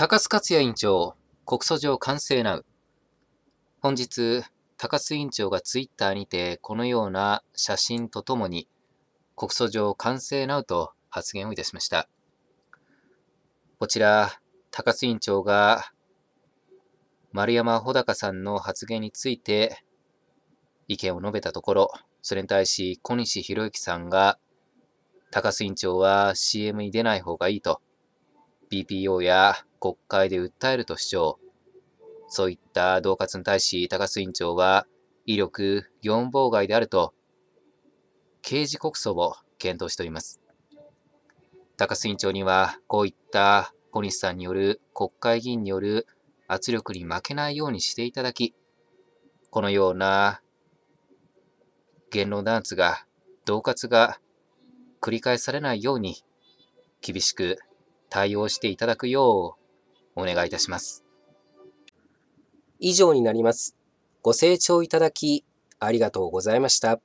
高須克也院長、告訴状完成なう。本日、高須院長がツイッターにて、このような写真とともに、告訴状完成なうと発言をいたしました。こちら、高須院長が、丸山穂高さんの発言について、意見を述べたところ、それに対し小西博之さんが、高須院長は CM に出ない方がいいと、BPO や国会で訴えると主張。そういった恫喝に対し、高須院長は、威力業務妨害であると、刑事告訴を検討しております。高須院長には、こういった小西さんによる国会議員による圧力に負けないようにしていただき、このような言論弾圧が、恫喝が繰り返されないように厳しく対応していただくようお願いいたします。以上になります。ご清聴いただきありがとうございました。